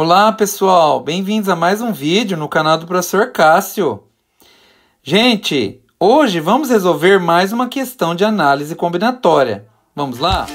Olá pessoal, bem-vindos a mais um vídeo no canal do professor Cássio. Gente, hoje vamos resolver mais uma questão de análise combinatória. Vamos lá?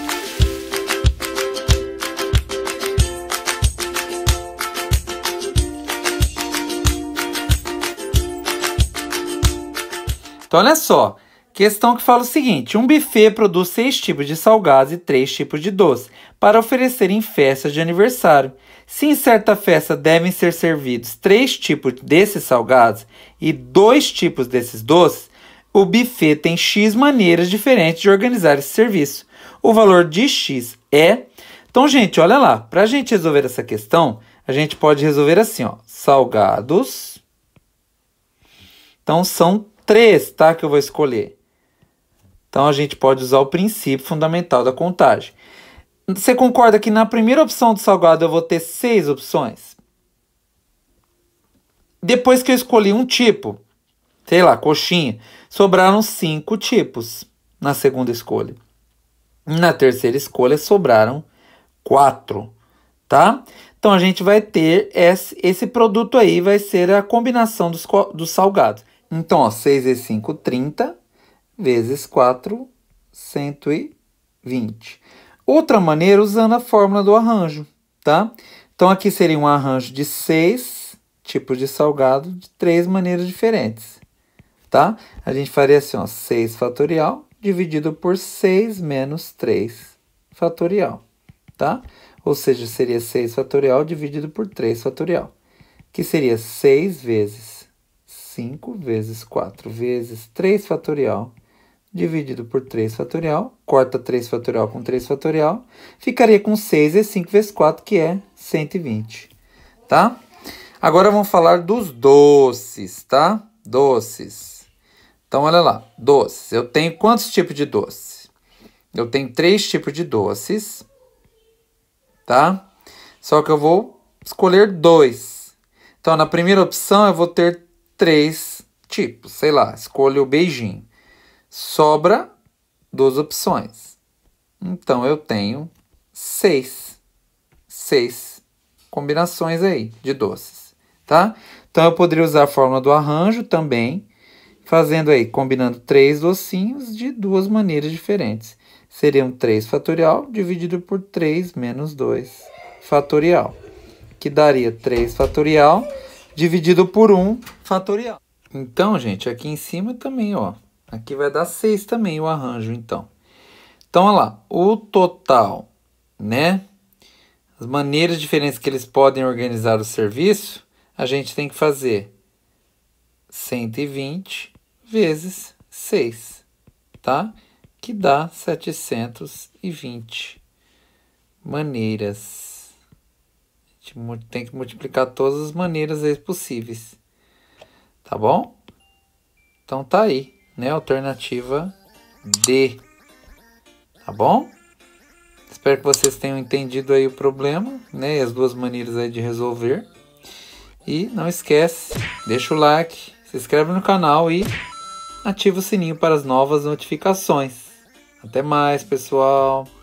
Então olha só, Questão que fala o seguinte: um buffet produz seis tipos de salgados e três tipos de doce para oferecer em festas de aniversário. Se em certa festa devem ser servidos três tipos desses salgados e dois tipos desses doces, o buffet tem X maneiras diferentes de organizar esse serviço. O valor de X é. Então, gente, olha lá. Para a gente resolver essa questão, a gente pode resolver assim: ó, salgados. Então, são três, tá? Que eu vou escolher. Então a gente pode usar o princípio fundamental da contagem. Você concorda que na primeira opção do salgado eu vou ter seis opções? Depois que eu escolhi um tipo, sei lá, coxinha, sobraram cinco tipos na segunda escolha. Na terceira escolha sobraram quatro, tá? Então a gente vai ter esse, esse produto aí, vai ser a combinação dos, dos salgados. Então, ó, 6 e 5, 30 vezes 4, 120. Outra maneira usando a fórmula do arranjo, tá? Então aqui seria um arranjo de seis tipos de salgado de três maneiras diferentes, tá? A gente faria assim, ó, 6 fatorial dividido por 6 menos 3 fatorial, tá? Ou seja, seria 6 fatorial dividido por 3 fatorial, que seria 6 vezes 5 vezes 4 vezes 3 fatorial dividido por 3 fatorial, corta 3 fatorial com 3 fatorial, ficaria com 6 e 5 vezes 4, que é 120, tá? Agora vamos falar dos doces, tá? Doces. Então, olha lá, doces. Eu tenho quantos tipos de doce? Eu tenho três tipos de doces, tá? Só que eu vou escolher dois. Então, na primeira opção, eu vou ter três tipos. Sei lá, escolho o beijinho sobra duas opções. Então eu tenho seis, seis combinações aí de doces, tá? Então eu poderia usar a fórmula do arranjo também, fazendo aí, combinando três docinhos de duas maneiras diferentes. Seriam 3 fatorial dividido por 3 menos 2 fatorial, que daria 3 fatorial dividido por 1 fatorial. Então, gente, aqui em cima também, ó, Aqui vai dar 6 também o arranjo, então. Então, olha lá, o total, né? As maneiras diferentes que eles podem organizar o serviço, a gente tem que fazer 120 vezes 6, tá? Que dá 720 maneiras. A gente tem que multiplicar todas as maneiras possíveis, tá bom? Então tá aí né? Alternativa D. Tá bom? Espero que vocês tenham entendido aí o problema, né? E as duas maneiras aí de resolver. E não esquece, deixa o like, se inscreve no canal e ativa o sininho para as novas notificações. Até mais, pessoal!